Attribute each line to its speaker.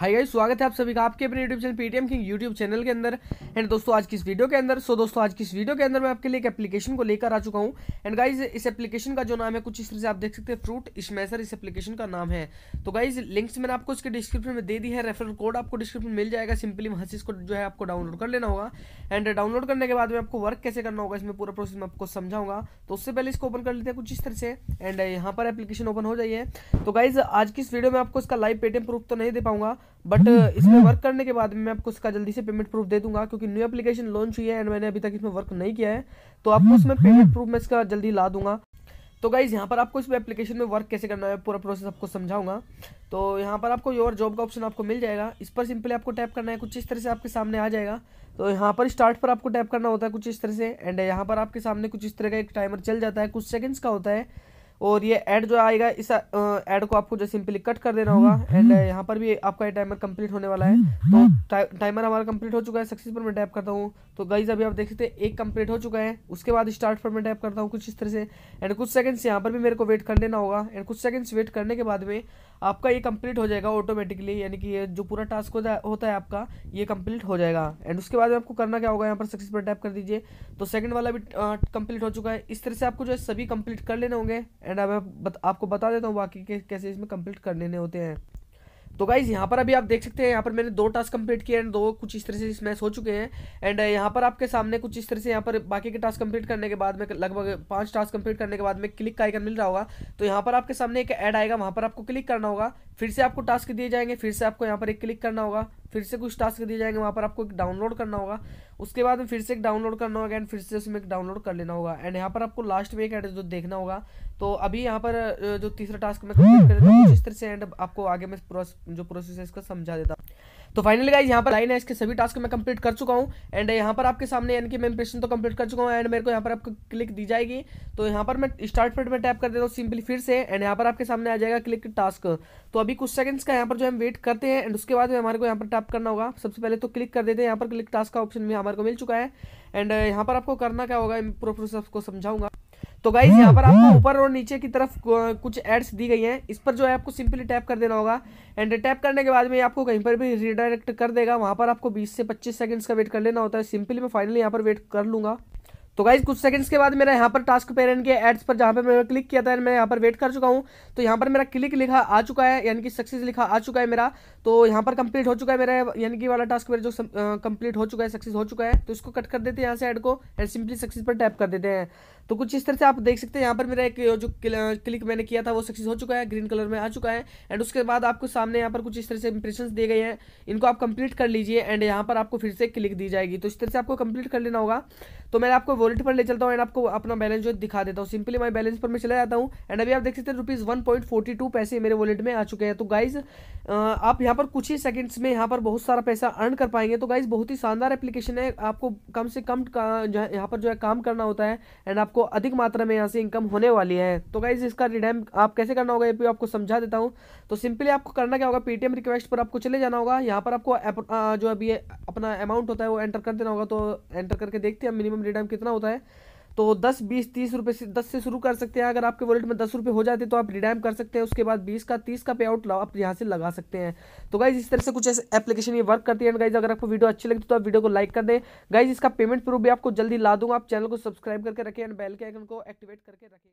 Speaker 1: Hi guys स्वागत है आप सभी का आपके अपने YouTube channel PTM king YouTube channel के अंदर एंड दोस्तों आज की इस वीडियो के अंदर सो दोस्तों आज की इस वीडियो के अंदर मैं आपके लिए एक एप्लीकेशन को लेकर आ चुका हूं एंड गाइस इस एप्लीकेशन का जो नाम है कुछ इस तरह से आप देख सकते हैं फ्रूट स्मैसर इस एप्लीकेशन का नाम है तो गाइज लिंक्स मैंने आपको इसके डिस्क्रिप्शन में दे दी है रेफरल कोड आपको डिस्क्रिप्शन मिल जाएगा सिंपली वहाँ से इसको जो है आपको डाउनलोड कर लेना होगा एंड डाउनलोड करने के बाद में आपको वर्क कैसे करना होगा इसमें पूरा प्रोसेस मैं आपको समझाऊंगा तो उससे पहले इसको ओपन कर लेते हैं कुछ इस तरह से एंड यहाँ पर एप्लीकेशन ओपन हो जाइए तो गाइज आज की इस वीडियो में आपको इसका लाइव पेटीएम प्रूफ तो नहीं दे पाऊंगा बट hmm, uh, इसमें वर्क hmm. करने के बाद मैं आपको इसका जल्दी से पेमेंट प्रूफ दे दूंगा क्योंकि न्यू एप्लीकेशन लॉन्च हुई है एंड मैंने अभी तक इसमें वर्क नहीं किया है तो आपको hmm, इसमें पेमेंट प्रूफ मैं इसका जल्दी ला दूंगा तो गाइज़ यहाँ पर आपको इस एप्लीकेशन में वर्क कैसे करना है पूरा प्रोसेस आपको समझाऊंगा तो यहाँ पर आपको योर जॉब का ऑप्शन आपको मिल जाएगा इस पर सिंपली आपको टैप करना है कुछ इस तरह से आपके सामने आ जाएगा तो यहाँ पर स्टार्ट पर आपको टैप करना होता है कुछ इस तरह से एंड यहाँ पर आपके सामने कुछ इस तरह का एक टाइमर चल जाता है कुछ सेकंड्स का होता है और ये ऐड जो आएगा इस ऐड को आपको जो सिंपली कट कर देना होगा एंड हम्म, हम्म। यहाँ पर भी आपका ये टाइमर कंप्लीट होने वाला है हम्म, तो टा, टाइमर हमारा कंप्लीट हो चुका है सक्सेस पर मैं टैप करता हूँ तो गाइज अभी आप देख सकते हैं एक कंप्लीट हो चुका है उसके बाद स्टार्ट पर मैं टैप करता हूँ कुछ इस तरह से एंड कुछ सेकंड्स यहाँ पर भी मेरे को वेट कर लेना होगा एंड कुछ सेकंड्स वेट करने के बाद में आपका ये कंप्लीट हो जाएगा ऑटोमेटिकली यानी कि ये जो पूरा टास्क होता है आपका ये कंप्लीट हो जाएगा एंड उसके बाद में आपको करना क्या होगा यहाँ पर सक्सेस पर टैप कर दीजिए तो सेकंड वाला भी कंप्लीट हो चुका है इस तरह से आपको जो है सभी कंप्लीट कर लेने होंगे एंड अब आपको बता देता हूँ बाकी के कैसे इसमें कंप्लीट कर लेने होते हैं तो गाइज यहाँ पर अभी आप देख सकते हैं यहाँ पर मैंने दो टास्क कंप्लीट किए एंड दो कुछ इस तरह से इसमें हो चुके हैं एंड uh, यहाँ पर आपके सामने कुछ इस तरह से यहाँ पर बाकी के टास्क कंप्लीट करने के बाद में लगभग पांच टास्क कंप्लीट करने के बाद में क्लिक का आइकन मिल रहा होगा तो यहाँ पर आपके सामने एक ऐड आएगा वहाँ पर आपको क्लिक करना होगा फिर से आपको टास्क दिए जाएंगे फिर से आपको यहाँ पर एक क्लिक करना होगा फिर से कुछ टास्क दिए जाएंगे वहाँ पर आपको एक डाउनलोड करना होगा उसके बाद में फिर से एक डाउनलोड करना होगा एंड फिर से उसमें एक डाउनलोड कर लेना होगा एंड यहाँ पर आपको लास्ट में एक एड जो देखना होगा तो अभी यहाँ पर जो तीसरा टास्क मैं कंप्लीट कर देता हूँ इस तरह से एंड आपको आगे मैं जो प्रोसेस है इसका समझा देता हूँ तो फाइनली गाइज यहाँ पर लाइन है इसके सभी टास्क मैं कंप्लीट कर चुका हूँ एंड यहाँ पर आपके सामने यानी कि मैं इंप्रेशन तो कंप्लीट कर चुका हूँ एंड मेरे को यहाँ पर आपको क्लिक दी जाएगी तो यहाँ पर मैं स्टार्ट पेड में टैप कर देता हूँ सिंपली फिर से एंड यहाँ पर आपके सामने आ जाएगा क्लिक टास्क तो अभी कुछ सेकंड्स का यहाँ पर जो हम वेट करते हैं एंड उसके बाद हमारे को यहाँ पर टैप करना होगा सबसे पहले तो क्लिक कर देते हैं यहाँ पर क्लिक टास्क का ऑप्शन भी हमारे को मिल चुका है एंड यहाँ पर आपको करना क्या होगा इन प्रोसेस समझाऊंगा तो गाइज यहाँ पर आपको हम्म, ऊपर और नीचे की तरफ कुछ एड्स दी गई हैं इस पर जो है आपको सिंपली टैप कर देना होगा एंड टैप करने के बाद में आपको कहीं पर भी रिडायरेक्ट कर देगा वहाँ पर आपको 20 से 25 सेकंड्स का वेट कर लेना होता है सिंपली मैं फाइनली यहाँ पर वेट कर लूँगा तो गाइज कुछ सेकंड्स के बाद मेरा यहाँ पर टास्क पेरेंट के एड्स पर जहाँ पर मैंने क्लिक किया था मैं यहाँ पर वेट कर चुका हूँ तो यहाँ पर मेरा क्लिक लिखा आ चुका है यानी कि सक्सेस लिखा आ चुका है मेरा तो यहाँ पर कंप्लीट हो चुका है मेरा यानी कि वाला टास्क मेरा जो कंप्लीट हो चुका है सक्सेस हो चुका है तो इसको कट कर देते हैं यहाँ से एड को एंड सिंपली सक्सेस पर टैप कर देते हैं तो कुछ इस तरह से आप देख सकते हैं यहाँ पर मेरा एक जो क्लिक मैंने किया था वो सक्सेस हो चुका है ग्रीन कलर में आ चुका है एंड उसके बाद आपको सामने यहाँ पर कुछ इस तरह से इंप्रेशन दिए गए हैं इनको आप कंप्लीट कर लीजिए एंड यहाँ पर आपको फिर से क्लिक दी जाएगी तो इस तरह से आपको कंप्लीट कर लेना होगा तो मैं आपको वॉलेट पर ले चलता हूँ एंड आपको अपना बैलेंस जो दिखा देता हूँ सिंपली मैं बैलेंस पर मैं चला जाता हूँ एंड अभी आप देख सकते हैं rupees one point forty two पैसे मेरे वॉलेट में आ चुके हैं तो गाइज आप यहाँ पर कुछ ही सेकंड्स में यहाँ पर बहुत सारा पैसा अर्न कर पाएंगे तो गाइज बहुत ही शानदार एप्लीकेशन है आपको कम से कम यहाँ पर जो है काम करना होता है एंड आपको आपको अधिक मात्रा में यहाँ से इनकम होने वाली है तो गाइज इसका रिडेम आप कैसे करना होगा ये भी आपको समझा देता हूँ तो सिंपली आपको करना क्या होगा पेटीएम रिक्वेस्ट पर आपको चले जाना होगा यहाँ पर आपको जो अभी अपना अमाउंट होता है वो एंटर कर देना होगा तो एंटर करके देखते हैं मिनिमम रिडेम कितना होता है तो दस बीस तीस रुपये से दस से शुरू कर सकते हैं अगर आपके वॉलेट में दस रुपये हो जाते तो आप रिडाइम कर सकते हैं उसके बाद बीस का तीस का पे आउट आप यहाँ से लगा सकते हैं तो गाइज इस तरह से कुछ ऐसे एप्लीकेशन ये वर्क करती है गाइज अगर आपको वीडियो अच्छी लगती तो आप वीडियो को लाइक कर दें गाइज इसका पेमेंट प्रूफ भी आपको जल्दी ला दूंगा आप चैनल को सब्सक्राइब करके रखें एंड बेल के आइकन को एक्टिवेट करके रखें